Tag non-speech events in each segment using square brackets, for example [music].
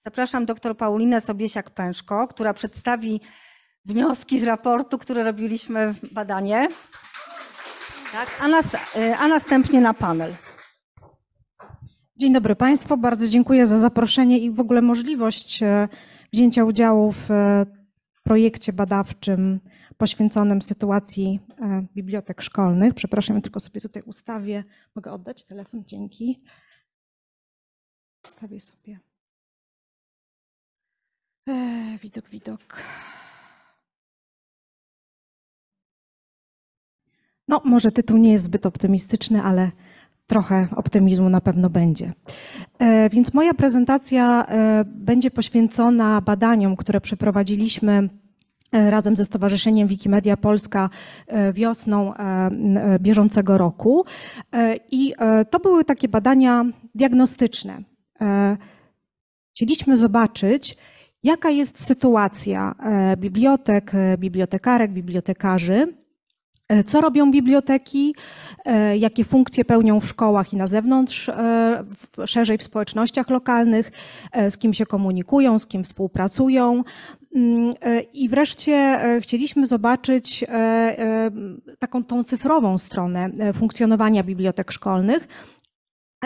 Zapraszam dr Paulinę Sobiesiak-Pęczko, która przedstawi wnioski z raportu, które robiliśmy w badanie, tak, a, nas, y, a następnie na panel. Dzień dobry Państwu, bardzo dziękuję za zaproszenie i w ogóle możliwość e, wzięcia udziału w e, projekcie badawczym poświęconym sytuacji e, bibliotek szkolnych. Przepraszam, ja tylko sobie tutaj ustawię. Mogę oddać telefon? Dzięki. Ustawię sobie widok, widok. No, może tytuł nie jest zbyt optymistyczny, ale trochę optymizmu na pewno będzie. E, więc moja prezentacja e, będzie poświęcona badaniom, które przeprowadziliśmy e, razem ze Stowarzyszeniem Wikimedia Polska wiosną bieżącego roku. I to były takie badania diagnostyczne. Chcieliśmy zobaczyć, Jaka jest sytuacja e, bibliotek, e, bibliotekarek, bibliotekarzy? E, co robią biblioteki, jakie funkcje pełnią w szkołach i na zewnątrz, szerzej w społecznościach lokalnych, z kim się komunikują, z kim współpracują. Mm, I wreszcie chcieliśmy zobaczyć taką tą cyfrową stronę funkcjonowania bibliotek szkolnych,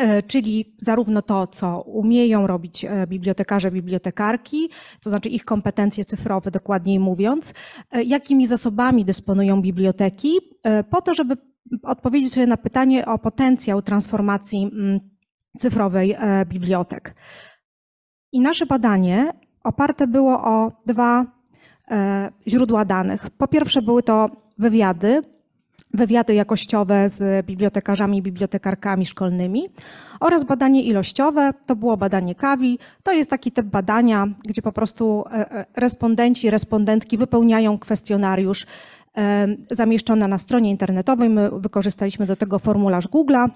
E, czyli zarówno to, co umieją robić e, bibliotekarze, bibliotekarki, to znaczy ich kompetencje cyfrowe, dokładniej mówiąc, e, jakimi zasobami dysponują biblioteki, po to, żeby odpowiedzieć sobie na pytanie o potencjał transformacji mm, cyfrowej bibliotek. I nasze badanie oparte było o dwa źródła danych. Po pierwsze były to wywiady wywiady jakościowe z bibliotekarzami i bibliotekarkami szkolnymi oraz badanie ilościowe. To było badanie kawi. To jest taki typ badania, gdzie po prostu e, e, respondenci, respondentki wypełniają kwestionariusz e, zamieszczony na stronie internetowej. My wykorzystaliśmy do tego formularz Google'a.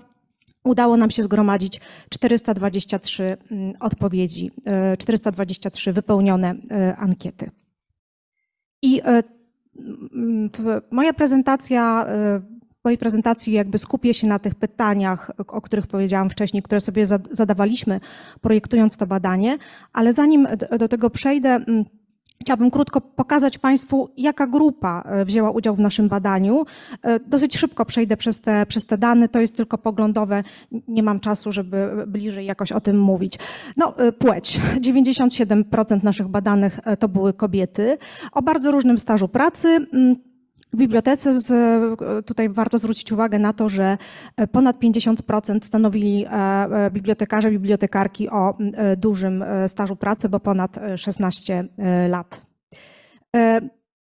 Udało nam się zgromadzić 423 mm, odpowiedzi, 423 wypełnione ankiety. I moja prezentacja, y, w mojej prezentacji jakby skupię się na tych pytaniach, o których powiedziałam wcześniej, które sobie zadawaliśmy projektując to badanie, ale zanim do tego przejdę, mm, Chciałabym krótko pokazać Państwu, jaka grupa e, wzięła udział w naszym badaniu. E, dosyć szybko przejdę przez te, przez te dane, to jest tylko poglądowe, nie mam czasu, żeby e, bliżej jakoś o tym mówić. No, płeć. 97% naszych badanych to były kobiety o bardzo różnym stażu pracy. W bibliotece z, tutaj warto zwrócić uwagę na to, że e, ponad 50% stanowili e, e, bibliotekarze, bibliotekarki o dużym stażu pracy, bo ponad 16 lat.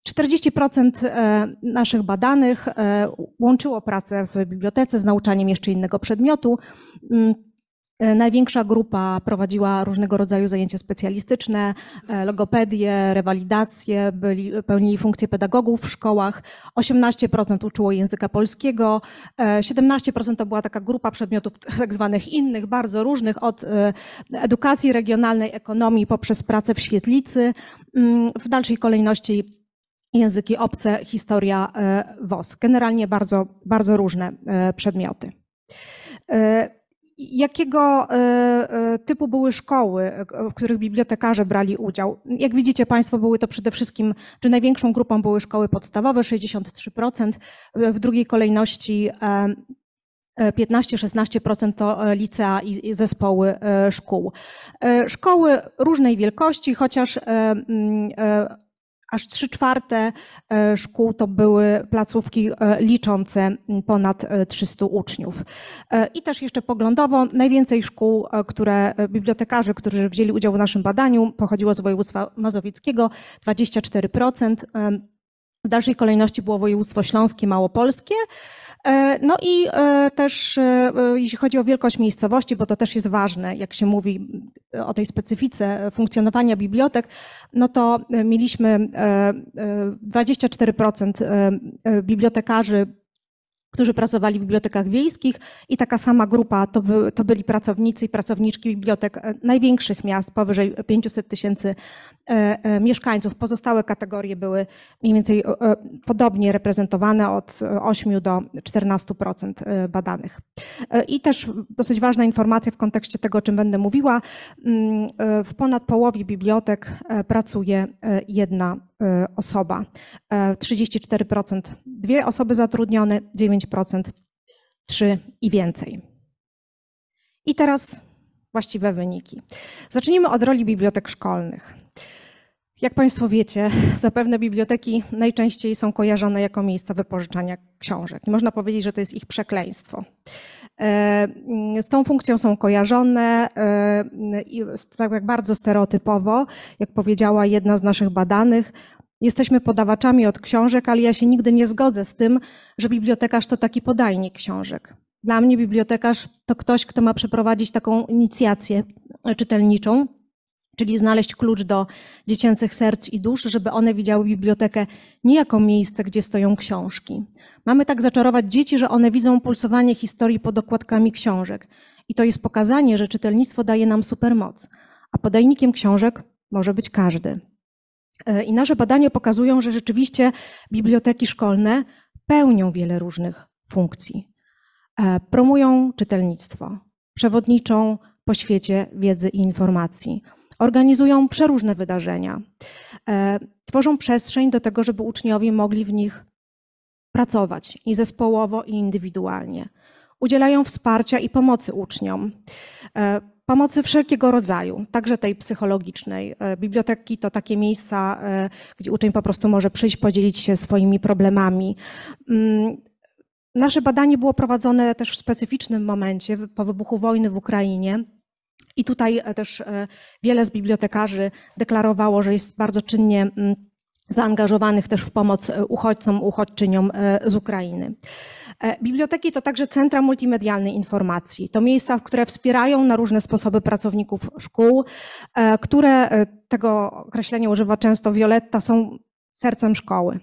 40% naszych badanych łączyło pracę w bibliotece z nauczaniem jeszcze innego przedmiotu. E, największa grupa prowadziła różnego rodzaju zajęcia specjalistyczne, e, logopedię, rewalidację, byli, pełnili funkcje pedagogów w szkołach. 18% uczyło języka polskiego, 17% e, to była taka grupa przedmiotów [laughs] tak zwanych innych, bardzo różnych, od edukacji regionalnej, ekonomii, poprzez pracę w świetlicy. Mm, w dalszej kolejności języki obce, historia WOS. Generalnie bardzo, bardzo różne przedmioty. Jakiego e, e, typu były szkoły, w których bibliotekarze brali udział? Jak widzicie Państwo, były to przede wszystkim, czy największą grupą były szkoły podstawowe, 63%, e, w drugiej kolejności 15-16% to licea i zespoły szkół. Szkoły różnej wielkości, chociaż Aż 3 czwarte e, szkół to były placówki e, liczące ponad 300 e, uczniów. I też jeszcze poglądowo najwięcej szkół, które bibliotekarzy, którzy wzięli udział w naszym badaniu, pochodziło z województwa mazowieckiego 24%. W dalszej kolejności było województwo śląskie, małopolskie, E, no i e, też e, jeśli chodzi o wielkość miejscowości, bo to też jest ważne, jak się mówi o tej specyfice funkcjonowania bibliotek, no to mieliśmy 24% bibliotekarzy którzy pracowali w bibliotekach wiejskich i taka sama grupa to, by, to byli pracownicy i pracowniczki bibliotek e, największych miast, powyżej 500 tysięcy e, e, mieszkańców. Pozostałe kategorie były mniej więcej podobnie reprezentowane od 8 do 14% badanych. I też dosyć ważna informacja w kontekście tego, o czym będę mówiła. Mm, w ponad połowie bibliotek pracuje jedna Y, osoba. 34% e, dwie osoby zatrudnione, 9% trzy i więcej. I teraz właściwe wyniki. Zacznijmy od roli bibliotek szkolnych. Jak Państwo wiecie, zapewne biblioteki najczęściej są kojarzone jako miejsca wypożyczania książek. I można powiedzieć, że to jest ich przekleństwo. E, mm, z tą funkcją są kojarzone e, tak jak bardzo stereotypowo, jak powiedziała jedna z naszych badanych, jesteśmy podawaczami od książek, ale ja się nigdy nie zgodzę z tym, że bibliotekarz to taki podajnik książek. Dla mnie bibliotekarz to ktoś, kto ma przeprowadzić taką inicjację czytelniczą czyli znaleźć klucz do dziecięcych serc i dusz, żeby one widziały bibliotekę nie jako miejsce, gdzie stoją książki. Mamy tak zaczarować dzieci, że one widzą pulsowanie historii pod okładkami książek. I to jest pokazanie, że czytelnictwo daje nam supermoc, a podajnikiem książek może być każdy. E, I nasze badania pokazują, że rzeczywiście biblioteki szkolne pełnią wiele różnych funkcji. E, promują czytelnictwo, przewodniczą po świecie wiedzy i informacji Organizują przeróżne wydarzenia, e, tworzą przestrzeń do tego, żeby uczniowie mogli w nich pracować i zespołowo, i indywidualnie. Udzielają wsparcia i pomocy uczniom. E, pomocy wszelkiego rodzaju, także tej psychologicznej. E, biblioteki to takie miejsca, gdzie uczeń po prostu może przyjść, podzielić się swoimi problemami. Mm, nasze badanie było prowadzone też w specyficznym momencie po wybuchu wojny w Ukrainie. I tutaj e, też e, wiele z bibliotekarzy deklarowało, że jest bardzo czynnie mm, zaangażowanych też w pomoc e, uchodźcom, uchodźczyniom z Ukrainy. Biblioteki to także centra multimedialnej informacji. To miejsca, które wspierają na różne sposoby pracowników szkół, które tego określenia używa często Violetta, są sercem szkoły.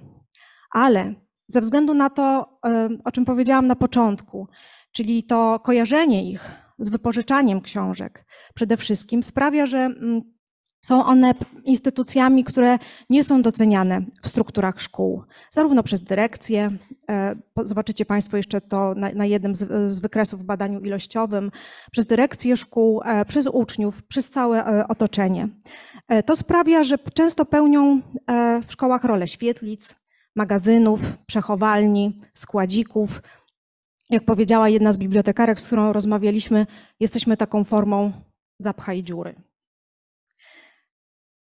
Ale ze względu na to, o czym powiedziałam na początku, czyli to kojarzenie ich z wypożyczaniem książek przede wszystkim sprawia, że mm, są one instytucjami, które nie są doceniane w strukturach szkół, zarówno przez dyrekcję. E, zobaczycie Państwo jeszcze to na, na jednym z, z, wykresów w badaniu ilościowym, przez dyrekcję szkół, e, przez uczniów, przez całe e, otoczenie. To sprawia, że często pełnią w szkołach rolę świetlic, magazynów, przechowalni, składzików, jak powiedziała jedna z bibliotekarek, z którą rozmawialiśmy, jesteśmy taką formą zapchaj dziury.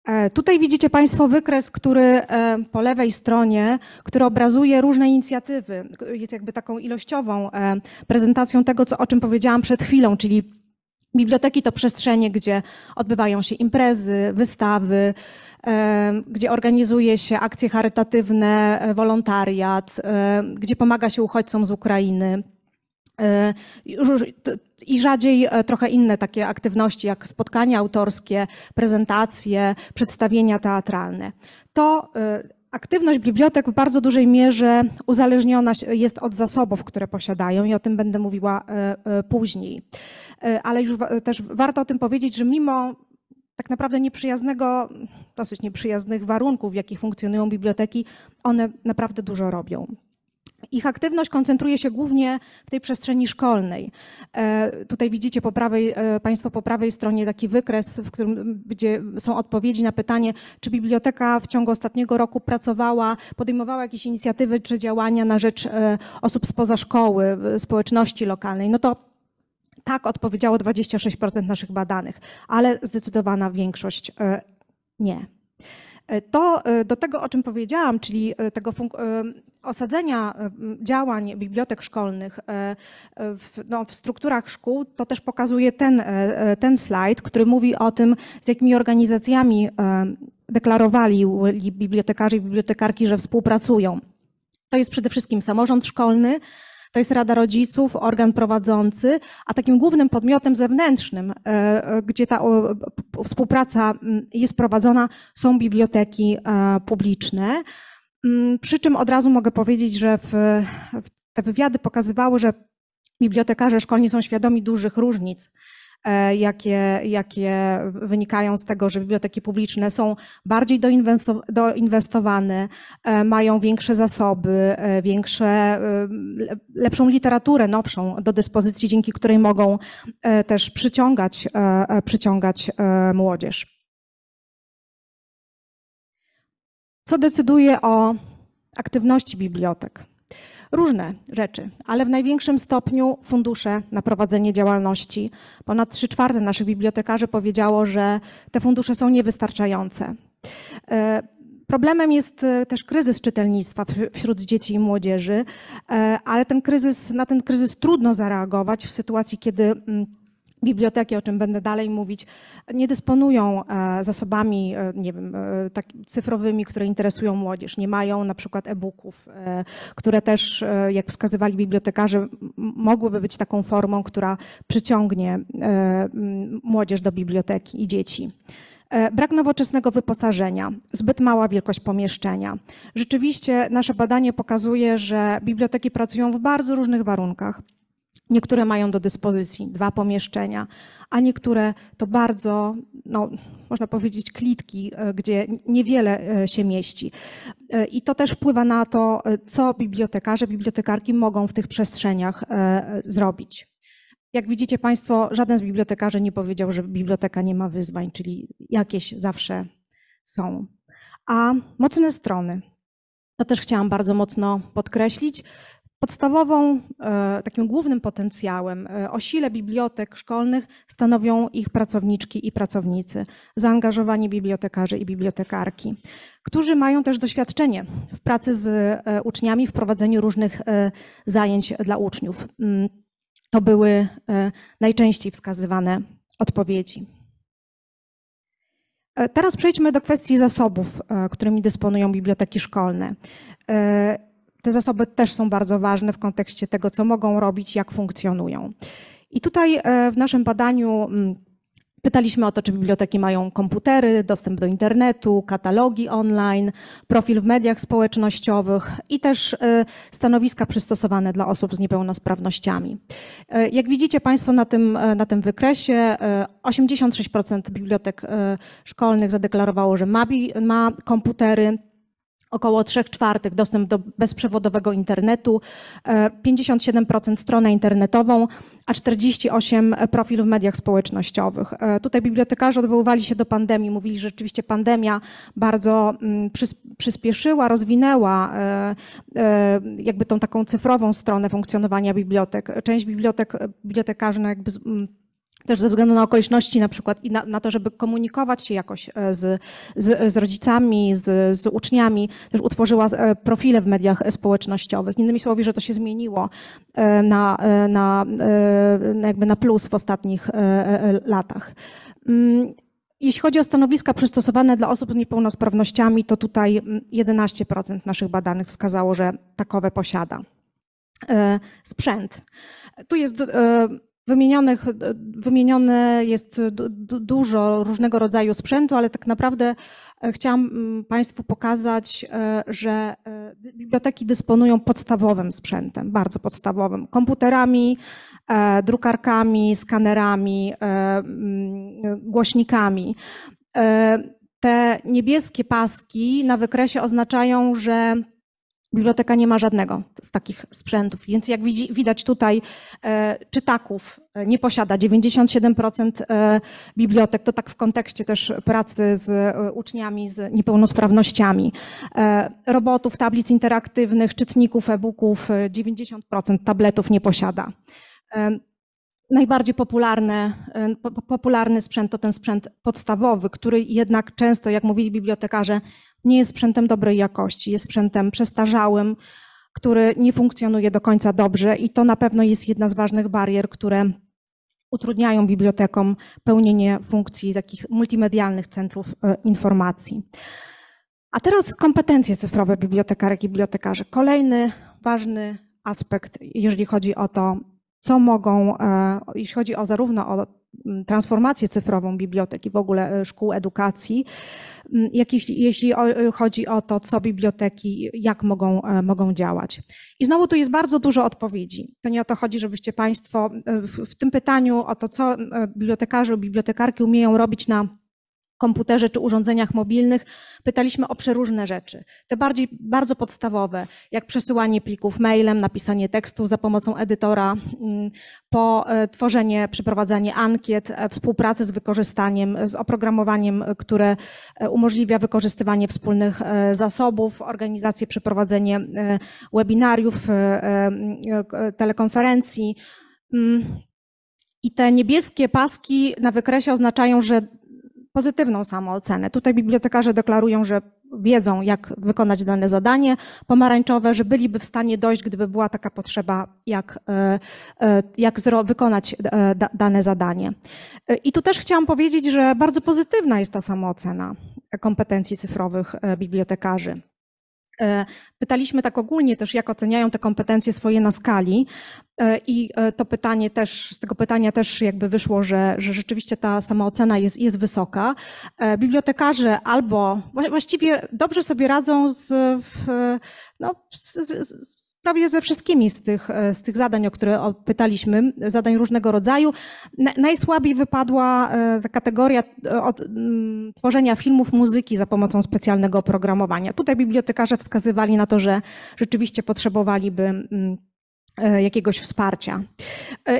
E, tutaj widzicie Państwo wykres, który e, po lewej stronie, który obrazuje różne inicjatywy, jest jakby taką ilościową e, prezentacją tego, co, o czym powiedziałam przed chwilą, czyli Biblioteki to przestrzenie, gdzie odbywają się imprezy, wystawy, gdzie organizuje się akcje charytatywne, e, wolontariat, e, gdzie pomaga się uchodźcom z Ukrainy. E, I rzadziej trochę inne takie aktywności, jak spotkania autorskie, prezentacje, przedstawienia teatralne. To Aktywność bibliotek w bardzo dużej mierze uzależniona jest od zasobów, które posiadają i o tym będę mówiła e, e, później. E, ale już też warto o tym powiedzieć, że mimo tak naprawdę nieprzyjaznego, dosyć nieprzyjaznych warunków, w jakich funkcjonują biblioteki, one naprawdę dużo robią. Ich aktywność koncentruje się głównie w tej przestrzeni szkolnej. E, tutaj widzicie po prawej, e, Państwo po prawej stronie taki wykres, w którym gdzie są odpowiedzi na pytanie, czy biblioteka w ciągu ostatniego roku pracowała, podejmowała jakieś inicjatywy czy działania na rzecz e, osób spoza szkoły, społeczności lokalnej. No to tak odpowiedziało 26% naszych badanych, ale zdecydowana większość nie. E, to e, do tego, o czym powiedziałam, czyli e, tego osadzenia działań bibliotek szkolnych w, no, w, strukturach szkół, to też pokazuje ten, ten slajd, który mówi o tym, z jakimi organizacjami deklarowali bibliotekarze i bibliotekarki, że współpracują. To jest przede wszystkim samorząd szkolny, to jest Rada Rodziców, organ prowadzący, a takim głównym podmiotem zewnętrznym, e, e, gdzie ta współpraca jest prowadzona, są biblioteki e, publiczne. Przy czym od razu mogę powiedzieć, że w, te wywiady pokazywały, że bibliotekarze szkolni są świadomi dużych różnic E, jakie, jakie wynikają z tego, że biblioteki publiczne są bardziej doinwestowane, e, mają większe zasoby, e, większe, lepszą literaturę nowszą do dyspozycji, dzięki której mogą też przyciągać, przyciągać młodzież. Co decyduje o aktywności bibliotek? Różne rzeczy, ale w największym stopniu fundusze na prowadzenie działalności. Ponad 3 czwarte naszych bibliotekarzy powiedziało, że te fundusze są niewystarczające. E, problemem jest e, też kryzys czytelnictwa wśród dzieci i młodzieży, e, ale ten kryzys, na ten kryzys trudno zareagować w sytuacji, kiedy mm, biblioteki, o czym będę dalej mówić, nie dysponują e, zasobami e, nie wiem, e, tak cyfrowymi, które interesują młodzież. Nie mają na przykład e-booków, które też, jak wskazywali bibliotekarze, mogłyby być taką formą, która przyciągnie młodzież do biblioteki i dzieci. Brak nowoczesnego wyposażenia, zbyt mała wielkość pomieszczenia. Rzeczywiście nasze badanie pokazuje, że biblioteki pracują w bardzo różnych warunkach. Niektóre mają do dyspozycji dwa pomieszczenia, a niektóre to bardzo, no, można powiedzieć, klitki, e, gdzie niewiele e, się mieści. E, I to też wpływa na to, co bibliotekarze, bibliotekarki mogą w tych przestrzeniach zrobić. Jak widzicie Państwo, żaden z bibliotekarzy nie powiedział, że biblioteka nie ma wyzwań, czyli jakieś zawsze są. A mocne strony. To też chciałam bardzo mocno podkreślić. Podstawową, e, takim głównym potencjałem e, o sile bibliotek szkolnych stanowią ich pracowniczki i pracownicy, zaangażowani bibliotekarze i bibliotekarki, którzy mają też doświadczenie w pracy z e, uczniami, w prowadzeniu różnych zajęć dla uczniów. Mm, to były najczęściej wskazywane odpowiedzi. Teraz przejdźmy do kwestii zasobów, którymi dysponują biblioteki szkolne te zasoby też są bardzo ważne w kontekście tego, co mogą robić, jak funkcjonują. I tutaj e, w naszym badaniu mm, Pytaliśmy o to, czy biblioteki mają komputery, dostęp do internetu, katalogi online, profil w mediach społecznościowych i też e, stanowiska przystosowane dla osób z niepełnosprawnościami. E, jak widzicie Państwo na tym, na tym wykresie, 86% bibliotek szkolnych zadeklarowało, że ma, ma komputery, około 3 czwartych dostęp do bezprzewodowego internetu, 57% e, stronę internetową, a 48 profil w mediach społecznościowych. E, tutaj bibliotekarze odwoływali się do pandemii, mówili, że rzeczywiście pandemia bardzo mm, przyspieszyła, rozwinęła e, jakby tą taką cyfrową stronę funkcjonowania bibliotek. Część bibliotek, bibliotekarzy no jakby mm, też ze względu na okoliczności na przykład i na, na to, żeby komunikować się jakoś e, z, z, z rodzicami, z, z, uczniami, też utworzyła e, profile w mediach e, społecznościowych. Innymi słowy, że to się zmieniło na, na, jakby na plus w ostatnich latach. Mm, jeśli chodzi o stanowiska przystosowane dla osób z niepełnosprawnościami, to tutaj 11% mm, naszych badanych wskazało, że takowe posiada. Sprzęt. Tu jest Wymienionych, e, wymienione jest dużo różnego rodzaju sprzętu, ale tak naprawdę e, chciałam mm, Państwu pokazać, e, że biblioteki dysponują podstawowym sprzętem, bardzo podstawowym komputerami, drukarkami, skanerami, mm, głośnikami. Te niebieskie paski na wykresie oznaczają, że Biblioteka nie ma żadnego z takich sprzętów, więc jak widzi, widać tutaj, e, czytaków e, nie posiada 97% e, bibliotek. To tak w kontekście też pracy z uczniami z niepełnosprawnościami. Robotów, tablic interaktywnych, czytników, e-booków 90% tabletów nie posiada. Najbardziej popularny, popularny sprzęt to ten sprzęt podstawowy, który jednak często, jak mówili bibliotekarze, nie jest sprzętem dobrej jakości, jest sprzętem przestarzałym, który nie funkcjonuje do końca dobrze i to na pewno jest jedna z ważnych barier, które utrudniają bibliotekom pełnienie funkcji takich multimedialnych centrów e, informacji. A teraz kompetencje cyfrowe bibliotekarek i bibliotekarzy. Kolejny ważny aspekt, jeżeli chodzi o to, co mogą, e, jeśli chodzi o zarówno o transformację cyfrową bibliotek i w ogóle e, szkół edukacji. Jak jeśli, jeśli chodzi o to, co biblioteki, jak mogą, e, mogą działać. I znowu tu jest bardzo dużo odpowiedzi. To nie o to chodzi, żebyście Państwo e, w, w tym pytaniu o to, co bibliotekarze, bibliotekarki umieją robić na komputerze czy urządzeniach mobilnych, pytaliśmy o przeróżne rzeczy. Te bardziej, bardzo podstawowe, jak przesyłanie plików mailem, napisanie tekstu za pomocą edytora, mm, po e, tworzenie, przeprowadzanie ankiet, e, współpracę z wykorzystaniem, z oprogramowaniem, e, które umożliwia wykorzystywanie wspólnych zasobów, organizację, przeprowadzenie webinariów, telekonferencji. Mm. I te niebieskie paski na wykresie oznaczają, że pozytywną samoocenę. Tutaj bibliotekarze deklarują, że wiedzą, jak wykonać dane zadanie pomarańczowe, że byliby w stanie dojść, gdyby była taka potrzeba, jak, e, e, jak wykonać e, dane zadanie. I tu też chciałam powiedzieć, że bardzo pozytywna jest ta samoocena kompetencji cyfrowych bibliotekarzy. E, pytaliśmy tak ogólnie też, jak oceniają te kompetencje swoje na skali. E, I e, to pytanie też, z tego pytania też jakby wyszło, że, że rzeczywiście ta samoocena jest, jest wysoka. Bibliotekarze albo właściwie dobrze sobie radzą z, no, z, z prawie ze wszystkimi z tych, e, z tych zadań, o które pytaliśmy, zadań różnego rodzaju. Najsłabiej wypadła e, ta kategoria e, od, tworzenia filmów muzyki za pomocą specjalnego oprogramowania. Tutaj bibliotekarze wskazywali na to, że rzeczywiście potrzebowaliby jakiegoś wsparcia.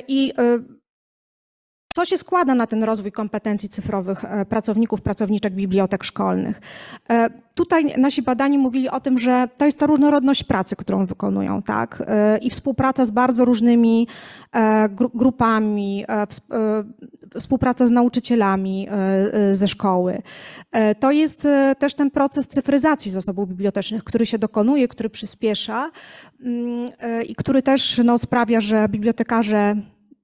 I co się składa na ten rozwój kompetencji cyfrowych e, pracowników, pracowniczek bibliotek szkolnych? E, tutaj nasi badani mówili o tym, że to jest ta różnorodność pracy, którą wykonują, tak? E, I współpraca z bardzo różnymi grupami, współpraca z nauczycielami ze szkoły. To jest też ten proces cyfryzacji zasobów bibliotecznych, który się dokonuje, który przyspiesza mm, i który też no, sprawia, że bibliotekarze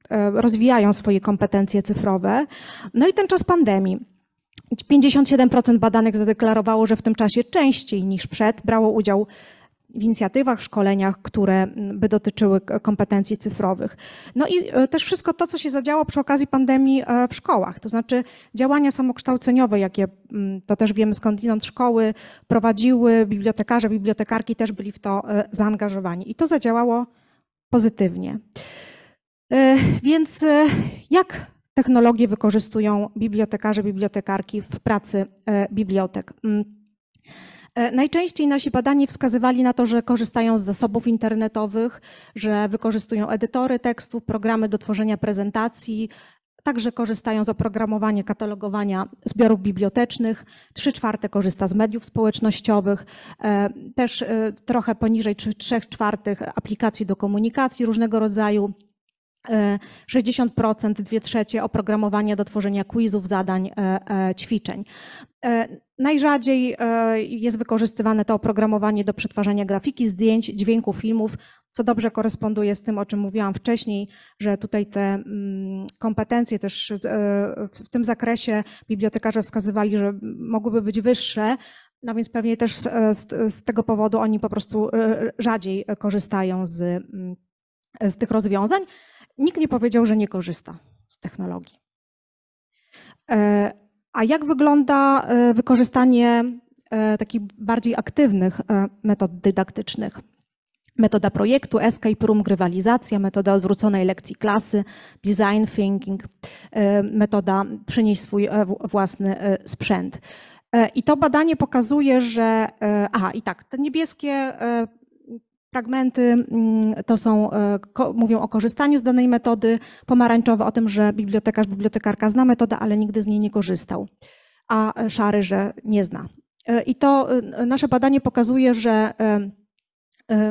E, rozwijają swoje kompetencje cyfrowe. No i ten czas pandemii. 57% badanych zadeklarowało, że w tym czasie częściej niż przed brało udział w inicjatywach, szkoleniach, które by dotyczyły kompetencji cyfrowych. No i e, też wszystko to, co się zadziało przy okazji pandemii e, w szkołach, to znaczy działania samokształceniowe, jakie to też wiemy skądinąd szkoły prowadziły, bibliotekarze, bibliotekarki też byli w to zaangażowani i to zadziałało pozytywnie. E, więc e, jak technologie wykorzystują bibliotekarze, bibliotekarki w pracy e, bibliotek? Mm. Najczęściej nasi badani wskazywali na to, że korzystają z zasobów internetowych, że wykorzystują edytory tekstów, programy do tworzenia prezentacji, także korzystają z oprogramowania katalogowania zbiorów bibliotecznych, 3 czwarte korzysta z mediów społecznościowych, też trochę poniżej 3 czwartych aplikacji do komunikacji różnego rodzaju, 60%, e, 2 trzecie oprogramowania do tworzenia quizów, zadań, e, e, ćwiczeń. Najrzadziej jest wykorzystywane to oprogramowanie do przetwarzania grafiki, zdjęć, dźwięku, filmów, co dobrze koresponduje z tym, o czym mówiłam wcześniej, że tutaj te mm, kompetencje też w tym zakresie bibliotekarze wskazywali, że mogłyby być wyższe, no więc pewnie też z, z tego powodu oni po prostu rzadziej korzystają z, mm, z tych rozwiązań nikt nie powiedział, że nie korzysta z technologii. E, a jak wygląda e, wykorzystanie e, takich bardziej aktywnych metod dydaktycznych? Metoda projektu, escape room, grywalizacja, metoda odwróconej lekcji klasy, design thinking, metoda przynieść swój własny sprzęt. I to badanie pokazuje, że. Aha, i tak, te niebieskie Fragmenty mm, to są, e, mówią o korzystaniu z danej metody, pomarańczowe o tym, że bibliotekarz, bibliotekarka zna metodę, ale nigdy z niej nie korzystał, a e, szary, że nie zna. E, I to nasze badanie pokazuje, że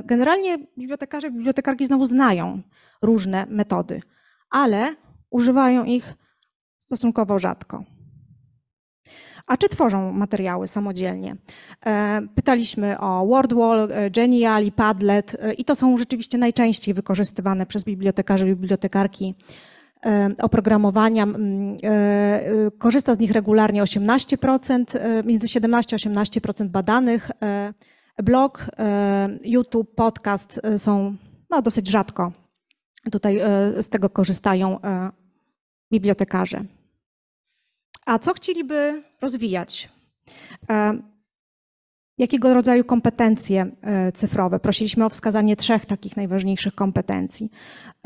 generalnie bibliotekarze, bibliotekarki znowu znają różne metody, ale używają ich stosunkowo rzadko a czy tworzą materiały samodzielnie. E, pytaliśmy o WordWall, e, Geniali, Padlet e, i to są rzeczywiście najczęściej wykorzystywane przez bibliotekarzy i bibliotekarki oprogramowania. Mm, korzysta z nich regularnie 18%, między 17 a 18% badanych. Blog, YouTube, podcast są no, dosyć rzadko. Tutaj z tego korzystają bibliotekarze. A co chcieliby rozwijać? E, jakiego rodzaju kompetencje e, cyfrowe? Prosiliśmy o wskazanie trzech takich najważniejszych kompetencji.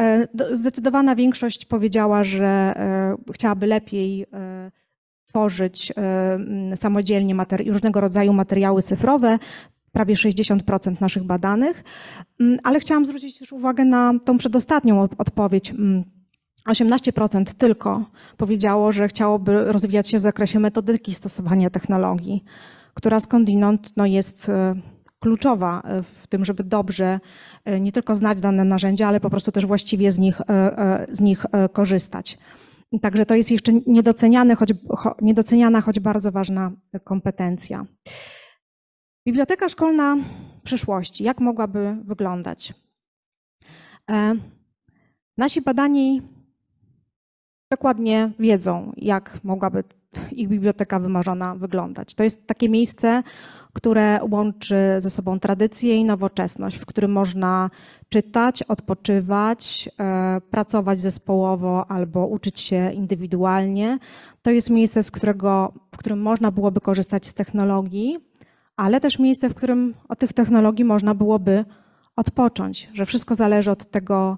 E, zdecydowana większość powiedziała, że chciałaby lepiej tworzyć samodzielnie różnego rodzaju materiały cyfrowe, prawie 60% naszych badanych, mm, ale chciałam zwrócić też uwagę na tą przedostatnią odpowiedź mm, 18% tylko powiedziało, że chciałoby rozwijać się w zakresie metodyki stosowania technologii, która skądinąd no, jest e, kluczowa e, w tym, żeby dobrze e, nie tylko znać dane narzędzia, ale po prostu też właściwie z nich, z nich korzystać. Także to jest jeszcze niedoceniany, choć, niedoceniana, choć bardzo ważna kompetencja. Biblioteka szkolna przyszłości, jak mogłaby wyglądać? Nasi badani dokładnie wiedzą, jak mogłaby ich biblioteka wymarzona wyglądać. To jest takie miejsce, które łączy ze sobą tradycję i nowoczesność, w którym można czytać, odpoczywać, e, pracować zespołowo albo uczyć się indywidualnie. To jest miejsce, z którego, w którym można byłoby korzystać z technologii, ale też miejsce, w którym od tych technologii można byłoby odpocząć, że wszystko zależy od tego,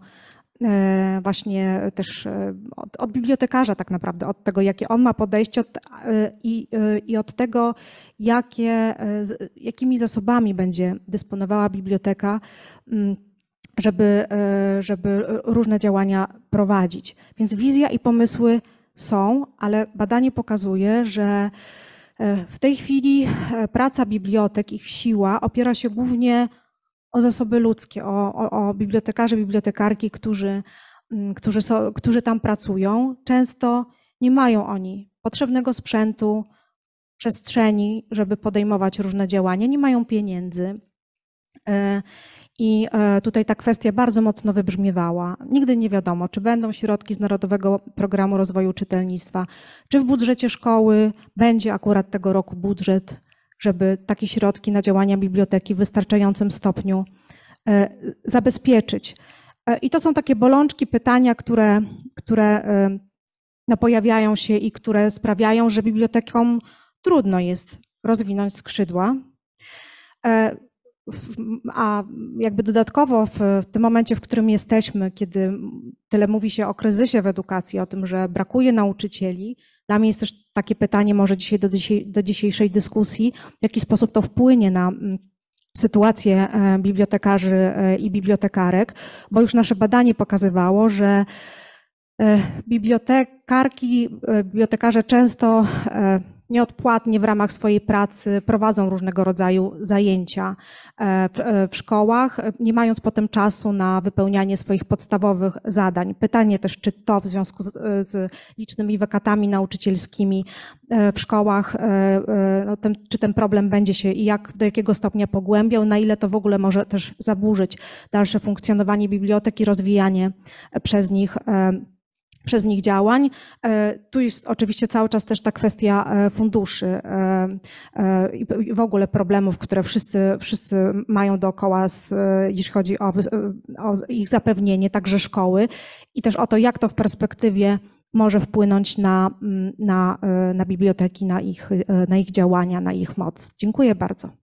E, właśnie też e, od, od, bibliotekarza tak naprawdę, od tego, jakie on ma podejście od, e, i, i od tego, jakie, jakimi zasobami będzie dysponowała biblioteka, mm, żeby, żeby różne działania prowadzić. Więc wizja i pomysły są, ale badanie pokazuje, że w tej chwili praca bibliotek, ich siła opiera się głównie o zasoby ludzkie, o, o, o bibliotekarzy, bibliotekarki, którzy, mm, którzy, so, którzy tam pracują. Często nie mają oni potrzebnego sprzętu, przestrzeni, żeby podejmować różne działania, nie mają pieniędzy. E, I e, tutaj ta kwestia bardzo mocno wybrzmiewała. Nigdy nie wiadomo, czy będą środki z Narodowego Programu Rozwoju Czytelnictwa, czy w budżecie szkoły będzie akurat tego roku budżet żeby takie środki na działania biblioteki w wystarczającym stopniu e, zabezpieczyć. E, I to są takie bolączki, pytania, które, które e, no, pojawiają się i które sprawiają, że bibliotekom trudno jest rozwinąć skrzydła. A jakby dodatkowo w, w, tym momencie, w którym jesteśmy, kiedy tyle mówi się o kryzysie w edukacji, o tym, że brakuje nauczycieli, dla mnie jest też takie pytanie, może dzisiaj do, dzisiaj, do dzisiejszej dyskusji, w jaki sposób to wpłynie na mm, sytuację e, bibliotekarzy e, i bibliotekarek, bo już nasze badanie pokazywało, że e, bibliotek Bibliotekarki, e, bibliotekarze często e, nieodpłatnie w ramach swojej pracy prowadzą różnego rodzaju zajęcia e, w szkołach, nie mając potem czasu na wypełnianie swoich podstawowych zadań. Pytanie też, czy to w związku z, z licznymi wakatami nauczycielskimi w szkołach, no ten, czy ten problem będzie się i jak, do jakiego stopnia pogłębiał, na ile to w ogóle może też zaburzyć dalsze funkcjonowanie bibliotek i rozwijanie przez nich przez nich działań. E, tu jest oczywiście cały czas też ta kwestia e, funduszy e, i w ogóle problemów, które wszyscy, wszyscy mają dookoła, z, jeśli chodzi o, o ich zapewnienie, także szkoły i też o to, jak to w perspektywie może wpłynąć na, na, na biblioteki, na ich, na ich działania, na ich moc. Dziękuję bardzo.